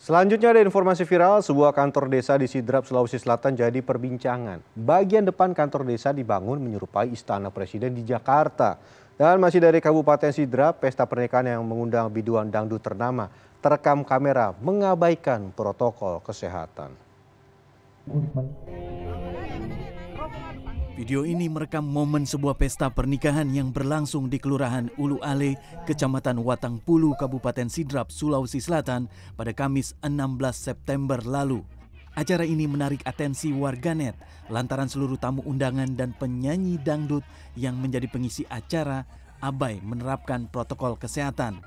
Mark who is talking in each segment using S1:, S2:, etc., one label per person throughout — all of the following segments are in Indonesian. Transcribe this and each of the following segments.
S1: Selanjutnya ada informasi viral, sebuah kantor desa di Sidrap, Sulawesi Selatan jadi perbincangan. Bagian depan kantor desa dibangun menyerupai istana presiden di Jakarta. Dan masih dari Kabupaten Sidrap, pesta pernikahan yang mengundang biduan dangdut ternama terekam kamera mengabaikan protokol kesehatan. Video ini merekam momen sebuah pesta pernikahan yang berlangsung di Kelurahan Ulu Ale, Kecamatan Watang Pulu, Kabupaten Sidrap, Sulawesi Selatan pada Kamis 16 September lalu. Acara ini menarik atensi warganet lantaran seluruh tamu undangan dan penyanyi dangdut yang menjadi pengisi acara abai menerapkan protokol kesehatan.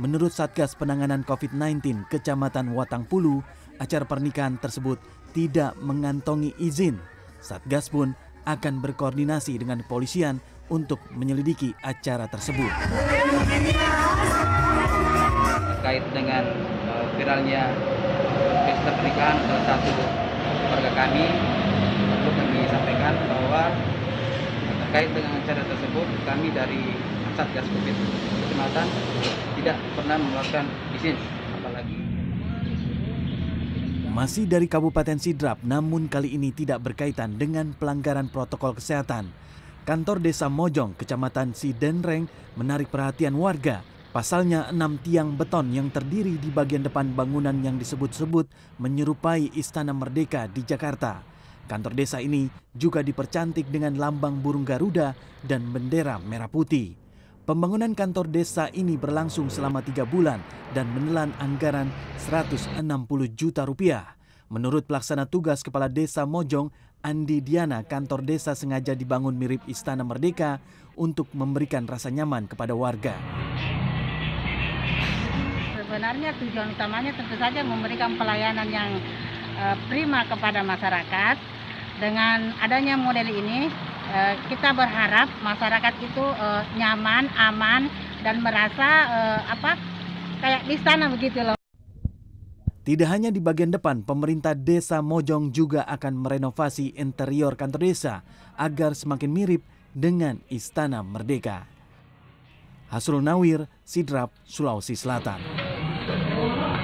S1: Menurut Satgas Penanganan COVID-19 Kecamatan Watang Pulu, acara pernikahan tersebut tidak mengantongi izin. Satgas pun akan berkoordinasi dengan kepolisian untuk menyelidiki acara tersebut.
S2: Terkait dengan eh, viralnya pesta pernikahan salah satu keluarga kami, perlu kami sampaikan bahwa terkait dengan acara tersebut kami dari Satgas Covid Kecamatan tidak pernah mengeluarkan izin
S1: Hmm. Masih dari Kabupaten Sidrap, namun kali ini tidak berkaitan dengan pelanggaran protokol kesehatan. Kantor Desa Mojong, Kecamatan Sidenreng, menarik perhatian warga. Pasalnya, enam tiang beton yang terdiri di bagian depan bangunan yang disebut-sebut menyerupai Istana Merdeka di Jakarta. Kantor desa ini juga dipercantik dengan lambang burung Garuda dan bendera merah putih. Pembangunan kantor desa ini berlangsung selama tiga bulan dan menelan anggaran 160 juta rupiah. Menurut pelaksana tugas Kepala Desa Mojong, Andi Diana, kantor desa sengaja dibangun mirip Istana Merdeka untuk memberikan rasa nyaman kepada warga.
S2: Sebenarnya tujuan utamanya tentu saja memberikan pelayanan yang eh, prima kepada masyarakat. Dengan adanya model ini, Eh, kita berharap masyarakat itu uh, nyaman, aman dan merasa uh, apa kayak di sana begitu loh.
S1: Tidak hanya di bagian depan, pemerintah Desa Mojong juga akan merenovasi interior kantor desa agar semakin mirip dengan Istana Merdeka. Hasrul Nawir, Sidrap, Sulawesi Selatan.